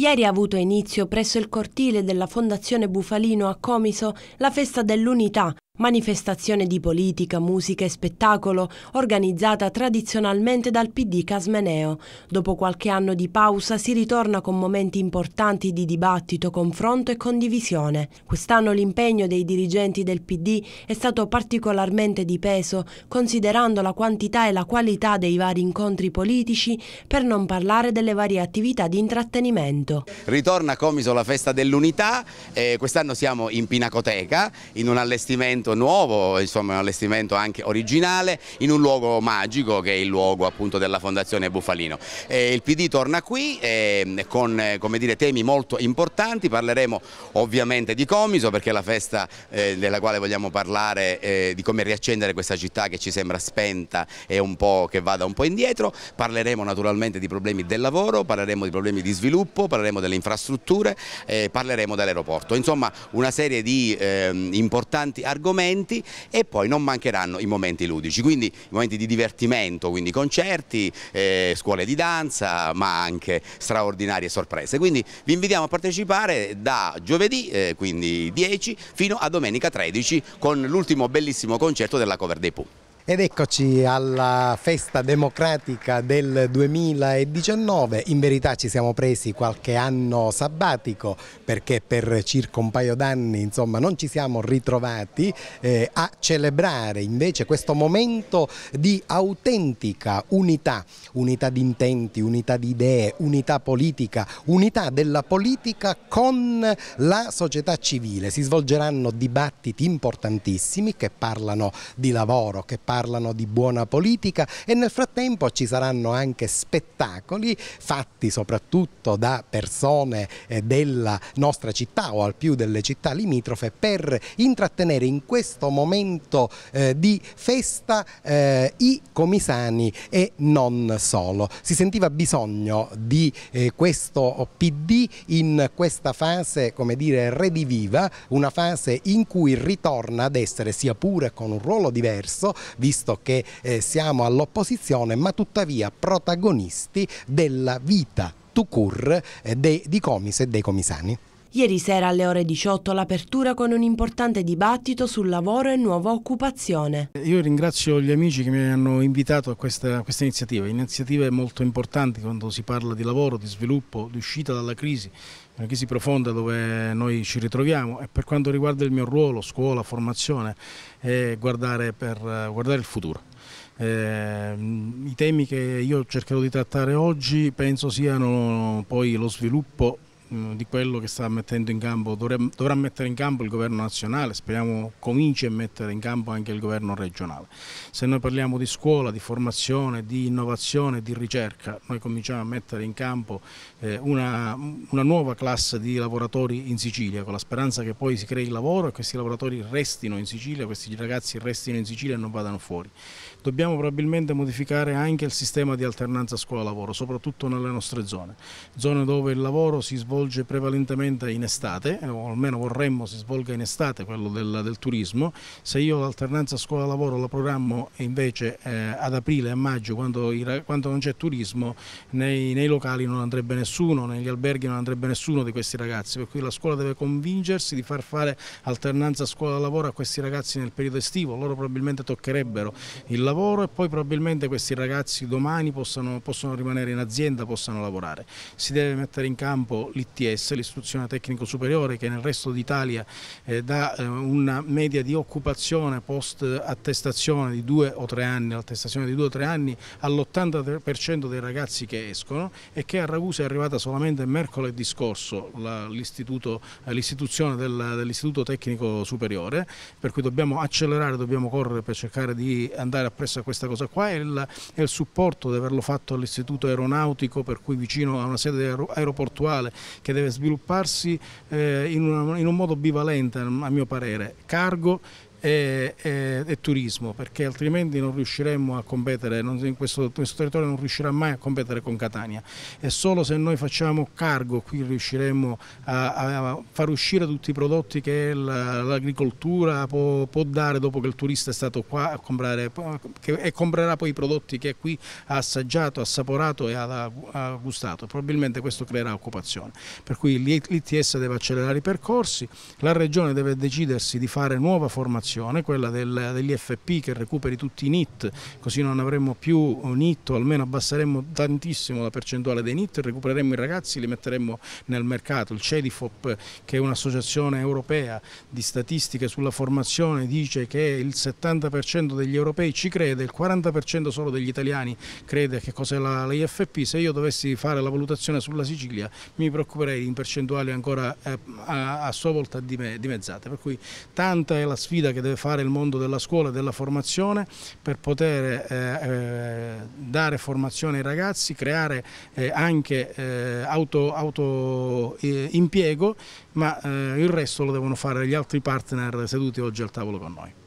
Ieri ha avuto inizio presso il cortile della Fondazione Bufalino a Comiso la festa dell'unità Manifestazione di politica, musica e spettacolo organizzata tradizionalmente dal PD Casmeneo. Dopo qualche anno di pausa si ritorna con momenti importanti di dibattito, confronto e condivisione. Quest'anno l'impegno dei dirigenti del PD è stato particolarmente di peso, considerando la quantità e la qualità dei vari incontri politici, per non parlare delle varie attività di intrattenimento. Ritorna a Comiso la festa dell'unità, eh, quest'anno siamo in Pinacoteca, in un allestimento allestimento nuovo, insomma un allestimento anche originale in un luogo magico che è il luogo appunto della Fondazione Bufalino. E il PD torna qui eh, con dire, temi molto importanti, parleremo ovviamente di Comiso perché è la festa eh, della quale vogliamo parlare eh, di come riaccendere questa città che ci sembra spenta e un po' che vada un po' indietro, parleremo naturalmente di problemi del lavoro, parleremo di problemi di sviluppo, parleremo delle infrastrutture, eh, parleremo dell'aeroporto, insomma una serie di ehm, importanti argomenti momenti e poi non mancheranno i momenti ludici, quindi i momenti di divertimento, quindi concerti, eh, scuole di danza, ma anche straordinarie sorprese. Quindi vi invitiamo a partecipare da giovedì, eh, quindi 10, fino a domenica 13 con l'ultimo bellissimo concerto della cover dei Pooh. Ed eccoci alla festa democratica del 2019, in verità ci siamo presi qualche anno sabbatico perché per circa un paio d'anni insomma non ci siamo ritrovati eh, a celebrare invece questo momento di autentica unità, unità di intenti, unità di idee, unità politica, unità della politica con la società civile. Si svolgeranno dibattiti importantissimi che parlano di lavoro, che parlano parlano di buona politica e nel frattempo ci saranno anche spettacoli fatti soprattutto da persone eh, della nostra città o al più delle città limitrofe per intrattenere in questo momento eh, di festa eh, i comisani e non solo. Si sentiva bisogno di questo PD in questa fase, come dire, rediviva, una fase in cui ritorna ad essere, sia pure con un ruolo diverso, visto che eh, siamo all'opposizione, ma tuttavia protagonisti della vita to cure eh, dei, di Comis e dei Comisani. Ieri sera alle ore 18 l'apertura con un importante dibattito sul lavoro e nuova occupazione. Io ringrazio gli amici che mi hanno invitato a questa, a questa iniziativa, iniziative molto importanti quando si parla di lavoro, di sviluppo, di uscita dalla crisi, una crisi profonda dove noi ci ritroviamo e per quanto riguarda il mio ruolo, scuola, formazione, è guardare, per, guardare il futuro. Eh, I temi che io cercherò di trattare oggi penso siano poi lo sviluppo Mm, di quello che sta mettendo in campo, dovrà mettere in campo il governo nazionale, speriamo cominci a mettere in campo anche il governo regionale. Se noi parliamo di scuola, di formazione, di innovazione, di ricerca, noi cominciamo a mettere in campo eh, una, una nuova classe di lavoratori in Sicilia, con la speranza che poi si crei il lavoro e questi lavoratori restino in Sicilia, questi ragazzi restino in Sicilia e non vadano fuori. Dobbiamo probabilmente modificare anche il sistema di alternanza scuola-lavoro, soprattutto nelle nostre zone, zone dove il lavoro si svolge svolge prevalentemente in estate, o almeno vorremmo si svolga in estate quello del, del turismo. Se io l'alternanza scuola-lavoro la programmo invece eh, ad aprile e maggio, quando, quando non c'è turismo, nei, nei, locali non andrebbe nessuno, negli alberghi non andrebbe nessuno di questi ragazzi, per cui la scuola deve convincersi di far fare alternanza scuola-lavoro a questi ragazzi nel periodo estivo, loro probabilmente toccherebbero il lavoro e poi probabilmente questi ragazzi domani possano, possono rimanere in azienda, possano lavorare. Si deve mettere in campo l'Italia l'ITS, l'istruzione tecnico superiore, che nel resto d'Italia eh, dà eh, una media di occupazione post attestazione di due o tre anni, l'attestazione di due o tre anni all'80% dei ragazzi che escono e che a Ragusa è arrivata solamente mercoledì scorso eh, l'istituzione dell'Istituto dell Tecnico Superiore, per cui dobbiamo accelerare, dobbiamo correre per cercare di andare appresso a questa cosa qua e il, e il supporto di averlo fatto all'Istituto Aeronautico, per cui vicino a una sede aeroportuale che deve svilupparsi eh, in, una, in un modo bivalente a mio parere, cargo e, e, e, turismo perché altrimenti non riusciremo a competere, non, in questo, questo, territorio non riuscirà mai a competere con Catania e solo se noi facciamo cargo qui riusciremo a, a far uscire tutti i prodotti che l'agricoltura può, può, dare dopo che il turista è stato qua a comprare che, e comprerà poi i prodotti che qui ha assaggiato, assaporato e ha, ha gustato, probabilmente questo creerà occupazione, per cui l'ITS deve accelerare i percorsi, la Regione deve decidersi di fare nuova formazione soluzione, quella del, degli FP che recuperi tutti i NIT, così non avremmo più NIT o almeno abbasseremmo tantissimo la percentuale dei NIT, recupereremmo i ragazzi, li metteremmo nel mercato. Il CEDIFOP, che è un'associazione europea di statistiche sulla formazione, dice che il 70% degli europei ci crede, il 40% solo degli italiani crede che cos'è l'IFP. Se io dovessi fare la valutazione sulla Sicilia mi preoccuperei in percentuali ancora eh, a, a, sua volta dimezzate. Per cui tanta è la sfida che che deve fare il mondo della scuola e della formazione per poter eh, eh dare formazione ai ragazzi, creare eh, anche eh, auto, auto eh, impiego, ma eh, il resto lo devono fare gli altri partner seduti oggi al tavolo con noi.